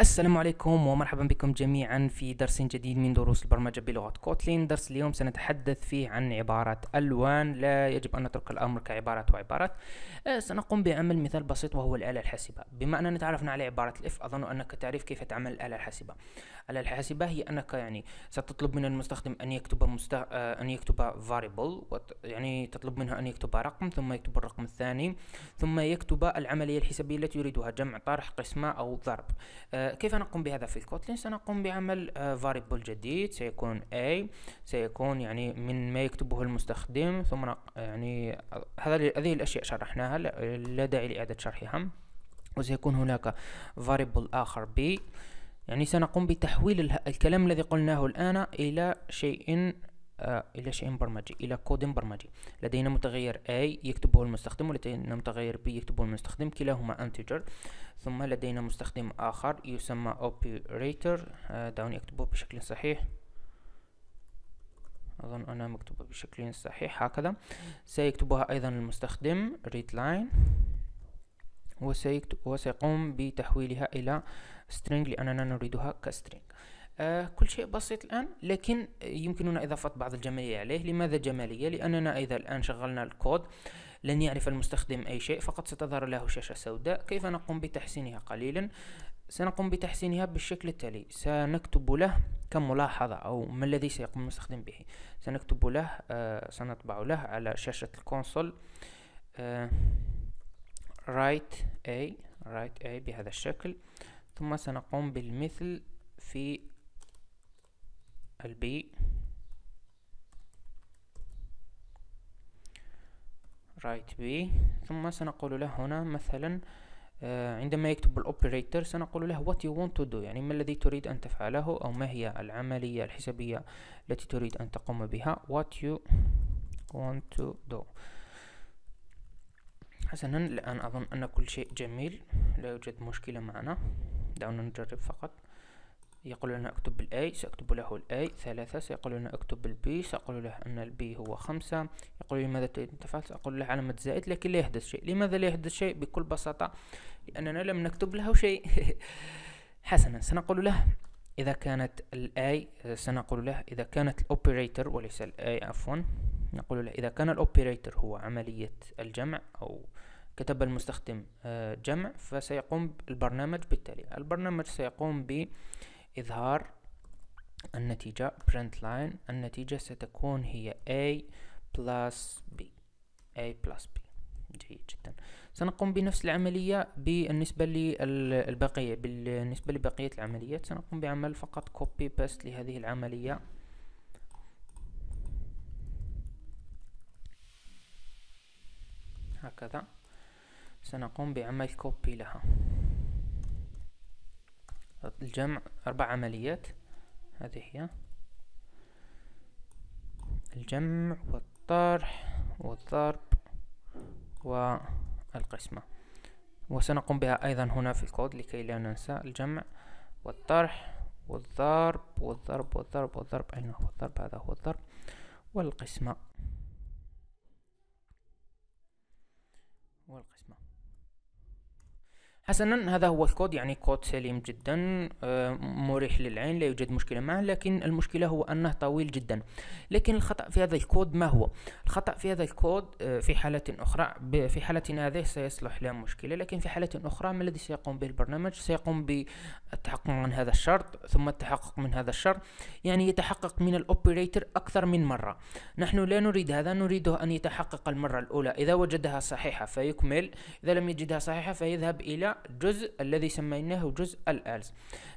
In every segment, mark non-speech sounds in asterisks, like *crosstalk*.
السلام عليكم ومرحبا بكم جميعا في درس جديد من دروس البرمجة بلغة كوتلين درس اليوم سنتحدث فيه عن عبارة ألوان لا يجب أن نترك الأمر كعبارات وعبارات آه، سنقوم بعمل مثال بسيط وهو الآلة الحاسبة بما أننا تعرفنا على عبارة الإف أظن أنك تعرف كيف تعمل الآلة الحاسبة الآلة الحاسبة هي أنك يعني ستطلب من المستخدم أن يكتب مست... آه، أن يكتب variable يعني تطلب منه أن يكتب رقم ثم يكتب الرقم الثاني ثم يكتب العملية الحسابية التي يريدها جمع طرح قسمة أو ضرب آه، كيف نقوم بهذا في الكوتلين سنقوم بعمل فاريبل آه، جديد سيكون a سيكون يعني من ما يكتبه المستخدم ثم يعني هذا هذه الاشياء شرحناها لا داعي لاعاده شرحها وسيكون هناك فاريبل اخر b يعني سنقوم بتحويل الكلام الذي قلناه الآن إلى شيء آه، إلى شيء برمجي إلى كود برمجي لدينا متغير A يكتبه المستخدم ولدينا متغير B يكتبه المستخدم كلاهما انتجر ثم لدينا مستخدم آخر يسمى operator آه، دعوني أكتبه بشكل صحيح أظن أنا مكتوبة بشكل صحيح هكذا سيكتبها أيضا المستخدم readline وسيقوم بتحويلها إلى string لأننا نريدها كstring آه كل شيء بسيط الآن لكن يمكننا إضافة بعض الجمالية عليه لماذا جمالية؟ لأننا إذا الآن شغلنا الكود لن يعرف المستخدم أي شيء فقط ستظهر له شاشة سوداء كيف نقوم بتحسينها قليلا؟ سنقوم بتحسينها بالشكل التالي سنكتب له كملاحظة أو ما الذي سيقوم المستخدم به سنكتب له آه سنطبع له على شاشة الكونسول آه write A write A بهذا الشكل ثم سنقوم بالمثل في البي رايت بي ثم سنقول له هنا مثلا آه، عندما يكتب الاوبريتور سنقول له وات يو وونت تو دو يعني ما الذي تريد ان تفعله او ما هي العملية الحسابية التي تريد ان تقوم بها وات يو وونت تو دو حسنا الان اظن ان كل شيء جميل لا يوجد مشكلة معنا دعونا نجرب فقط يقول لنا اكتب بالاي سأكتب له الاي ثلاثة سيقول لنا اكتب بالبي سأقول له ان البي هو خمسة يقول لي ماذا تريد ان تفعل سأقول له علامة زائد لكن لا يحدث شيء لماذا لا يحدث شيء بكل بساطة لأننا لم نكتب له شيء *laughs* حسنا سنقول له إذا كانت الاي سنقول له إذا كانت الاوبريتور وليس الاي عفوا نقول له إذا كان الاوبريتور هو عملية الجمع أو كتب المستخدم آه، جمع فسيقوم البرنامج بالتالي البرنامج سيقوم ب إظهار النتيجة print line النتيجة ستكون هي A plus B A plus B جيد جدا سنقوم بنفس العملية بالنسبة للبقية بالنسبة لبقية العمليات سنقوم بعمل فقط copy paste لهذه العملية هكذا سنقوم بعمل كوبي لها الجمع أربع عمليات هذه هي الجمع والطرح والضرب والقسمة وسنقوم بها أيضا هنا في الكود لكي لا ننسى الجمع والطرح والضرب والضرب والضرب والضرب أين هو الضرب هذا هو الضرب والقسمة والقسمة حسنا هذا هو الكود يعني كود سليم جدا آه، مريح للعين لا يوجد مشكلة معه لكن المشكلة هو أنه طويل جدا لكن الخطأ في هذا الكود ما هو الخطأ في هذا الكود آه، في حالة أخرى في حالة هذه سيصلح لا مشكلة لكن في حالة أخرى ما الذي سيقوم به البرنامج سيقوم بالتحقق من هذا الشرط ثم التحقق من هذا الشرط يعني يتحقق من الأوبريتر أكثر من مرة نحن لا نريد هذا نريده أن يتحقق المرة الأولى إذا وجدها صحيحة فيكمل إذا لم يجدها صحيحة فيذهب إلى جزء الذي سميناه جزء الالز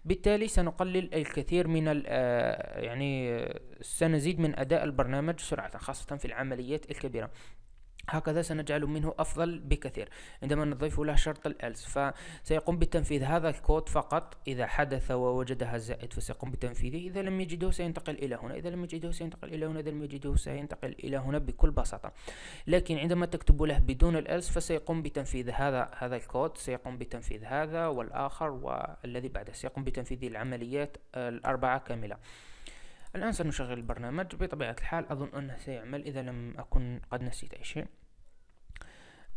بالتالي سنقلل الكثير من آه، يعني آه، سنزيد من اداء البرنامج سرعه خاصه في العمليات الكبيره هكذا سنجعل منه أفضل بكثير عندما نضيف له شرط الألس فسيقوم بتنفيذ هذا الكود فقط إذا حدث ووجدها الزائد فسيقوم بتنفيذه إذا لم يجده سينتقل إلى هنا إذا لم يجده سينتقل إلى هنا إذا لم يجده سينتقل إلى هنا بكل بساطة لكن عندما تكتب له بدون الألس فسيقوم بتنفيذ هذا هذا الكود سيقوم بتنفيذ هذا والآخر والذي بعده سيقوم بتنفيذ العمليات الأربعة كاملة الآن سنشغل البرنامج بطبيعة الحال أظن أنه سيعمل إذا لم أكن قد نسيت أي شيء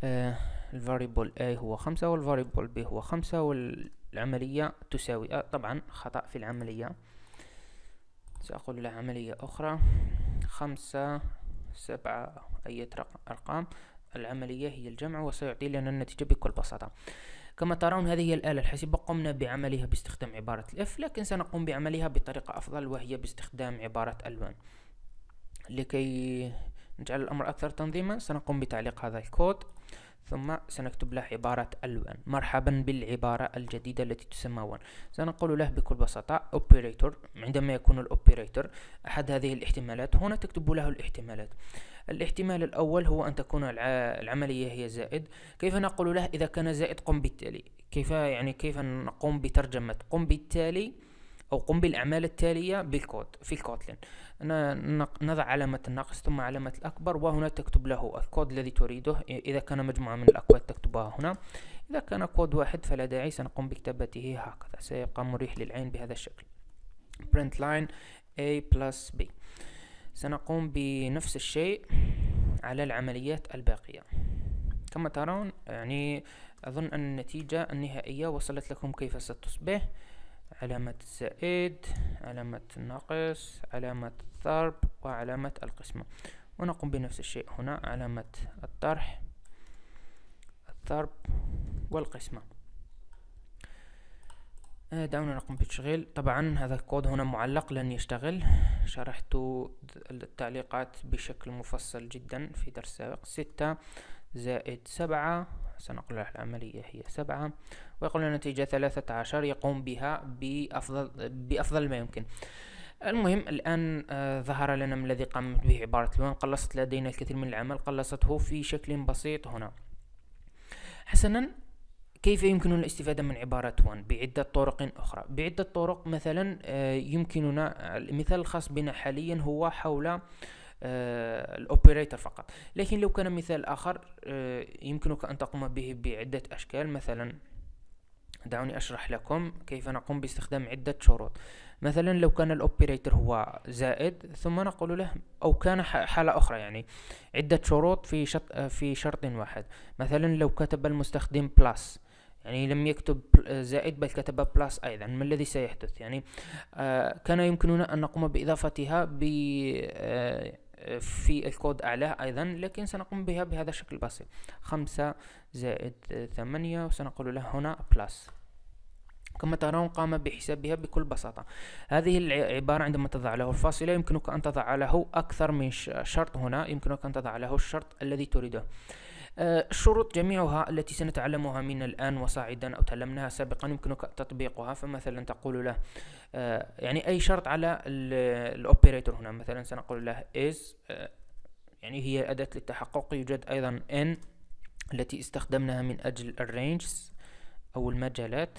آه الفاريبل A هو خمسة والفاريبل B هو خمسة والعملية تساوي آه طبعا خطأ في العملية سأقول له عملية أخرى خمسة سبعة أي أرقام العملية هي الجمع وسيعطي لنا النتيجة بكل بساطة كما ترون هذه الآلة الحاسبة قمنا بعملها باستخدام عبارة الإف لكن سنقوم بعملها بطريقة أفضل وهي باستخدام عبارة ألوان لكي نجعل الأمر أكثر تنظيما سنقوم بتعليق هذا الكود ثم سنكتب له عبارة الوان مرحبا بالعبارة الجديدة التي تسمى وان سنقول له بكل بساطة operator عندما يكون الاوبريتور أحد هذه الاحتمالات هنا تكتب له الاحتمالات الاحتمال الأول هو أن تكون العملية هي زائد كيف نقول له إذا كان زائد قم بالتالي كيف يعني كيف نقوم بترجمة قم بالتالي أو قم بالأعمال التالية بالكود في الكوتلين نضع علامة الناقص ثم علامة الأكبر وهنا تكتب له الكود الذي تريده إذا كان مجموعة من الأكواد تكتبها هنا إذا كان كود واحد فلا داعي سنقوم بكتابته هكذا سيبقى مريح للعين بهذا الشكل print line a plus b سنقوم بنفس الشيء على العمليات الباقية كما ترون يعني أظن أن النتيجة النهائية وصلت لكم كيف ستصبح علامة الزائد علامة الناقص علامة الضرب وعلامة القسمة ونقوم بنفس الشيء هنا علامة الطرح الضرب والقسمة آه، دعونا نقوم بتشغيل طبعا هذا الكود هنا معلق لن يشتغل شرحت التعليقات بشكل مفصل جدا في درس سابق ستة زائد سبعة سنقول العملية هي سبعة ويقول النتيجة ثلاثة عشر يقوم بها بأفضل, بأفضل ما يمكن المهم الآن آه ظهر لنا ما الذي قامت به عبارة الوان قلصت لدينا الكثير من العمل قلصته في شكل بسيط هنا حسنا كيف يمكننا الاستفادة من عبارة وان بعدة طرق أخرى بعدة طرق مثلا آه يمكننا آه، المثال الخاص بنا حاليا هو حول آه، الاوبريتور فقط لكن لو كان مثال اخر آه، يمكنك ان تقوم به بعده اشكال مثلا دعوني اشرح لكم كيف نقوم باستخدام عده شروط مثلا لو كان الاوبريتور هو زائد ثم نقول له او كان حاله اخرى يعني عده شروط في شرط آه، في شرط واحد مثلا لو كتب المستخدم بلس يعني لم يكتب زائد بل كتب بلس ايضا ما الذي سيحدث يعني كان يمكننا ان نقوم باضافتها ب في الكود أعلاه أيضا لكن سنقوم بها بهذا الشكل البسيط خمسة زائد ثمانية وسنقول له هنا بلس كما ترون قام بحسابها بكل بساطة هذه العبارة عندما تضع له الفاصلة يمكنك أن تضع له أكثر من شرط هنا يمكنك أن تضع له الشرط الذي تريده الشروط جميعها التي سنتعلمها من الآن وصاعدا أو تعلمناها سابقا يمكنك تطبيقها فمثلا تقول له آه، يعني أي شرط على الأوبريتور هنا مثلا سنقول له is آه، يعني هي أداة للتحقق يوجد أيضا n التي استخدمناها من أجل الرينجز أو المجالات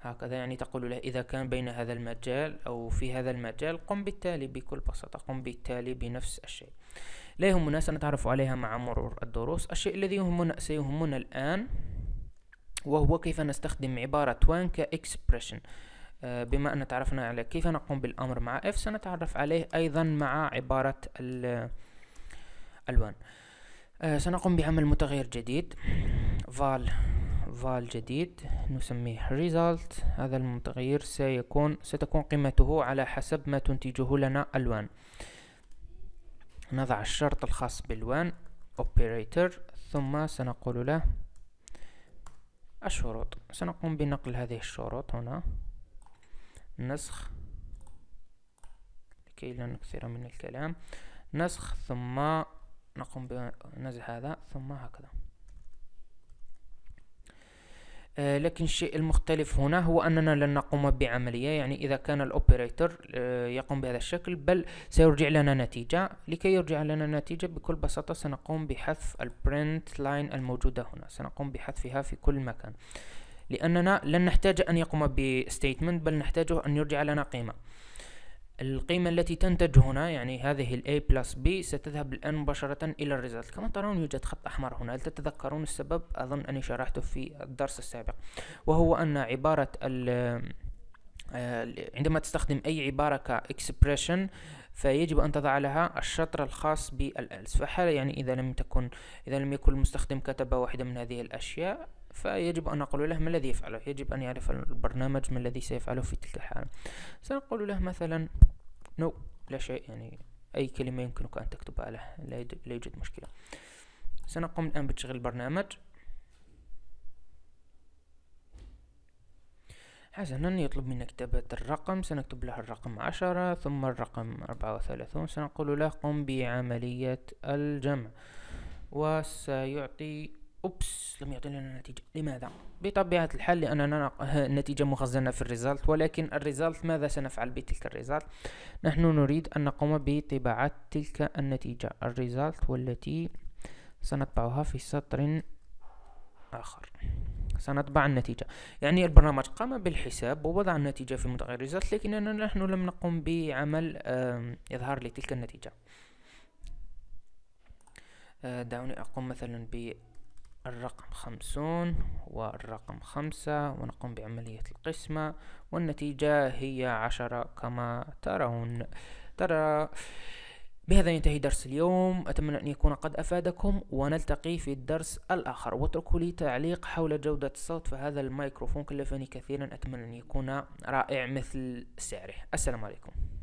هكذا يعني تقول له إذا كان بين هذا المجال أو في هذا المجال قم بالتالي بكل بساطة قم بالتالي بنفس الشيء لا يهمنا سنتعرف عليها مع مرور الدروس الشيء الذي يهمنا سيهمنا الآن وهو كيف نستخدم عبارة وان كإكسبريشن آه، بما أن تعرفنا على كيف نقوم بالأمر مع f سنتعرف عليه أيضا مع عبارة الوان آه، سنقوم بعمل متغير جديد val val جديد نسميه result هذا المتغير سيكون ستكون قيمته على حسب ما تنتجه لنا الوان نضع الشرط الخاص بالوان operator ثم سنقول له الشروط سنقوم بنقل هذه الشروط هنا نسخ لكي لا نكثر من الكلام نسخ ثم نقوم بنزع هذا ثم هكذا آه، لكن الشيء المختلف هنا هو أننا لن نقوم بعملية يعني إذا كان الأوبريتور آه، يقوم بهذا الشكل بل سيرجع لنا نتيجة لكي يرجع لنا نتيجة بكل بساطة سنقوم بحذف البرنت لاين الموجودة هنا سنقوم بحذفها في كل مكان لأننا لن نحتاج أن يقوم بستيتمنت بل نحتاجه أن يرجع لنا قيمة القيمة التي تنتج هنا يعني هذه ال A plus B ستذهب الآن مباشرة إلى الريزلت كما ترون يوجد خط أحمر هنا هل تتذكرون السبب أظن أني شرحته في الدرس السابق وهو أن عبارة آه، عندما تستخدم أي عبارة كـ expression فيجب أن تضع لها الشطر الخاص بالألس فحال يعني إذا لم تكن إذا لم يكن المستخدم كتب واحدة من هذه الأشياء فيجب أن أقول له ما الذي يفعله يجب أن يعرف البرنامج ما الذي سيفعله في تلك الحالة سنقول له مثلا نو no, لا شيء يعني أي كلمة يمكنك أن تكتبها له لا يوجد مشكلة سنقوم الآن بتشغيل البرنامج حسنا يطلب منا كتابة الرقم سنكتب له الرقم عشرة ثم الرقم أربعة وثلاثون سنقول له قم بعملية الجمع وسيعطي أوبس لم يعطينا نتيجة لماذا؟ بطبيعة الحال لأننا النتيجة مخزنة في الريزالت ولكن الريزالت ماذا سنفعل بتلك الريزالت؟ نحن نريد أن نقوم بطباعة تلك النتيجة الريزالت والتي سنطبعها في سطر آخر سنطبع النتيجة يعني البرنامج قام بالحساب ووضع النتيجة في متغير الريزالت لكننا نحن لم نقم بعمل إظهار لتلك النتيجة آه، دعوني أقوم مثلا ب الرقم خمسون والرقم خمسة ونقوم بعملية القسمة والنتيجة هي عشرة كما ترون ترى بهذا ينتهي درس اليوم أتمنى أن يكون قد أفادكم ونلتقي في الدرس الآخر واتركوا لي تعليق حول جودة الصوت فهذا الميكروفون كلفني كثيرا أتمنى أن يكون رائع مثل سعره السلام عليكم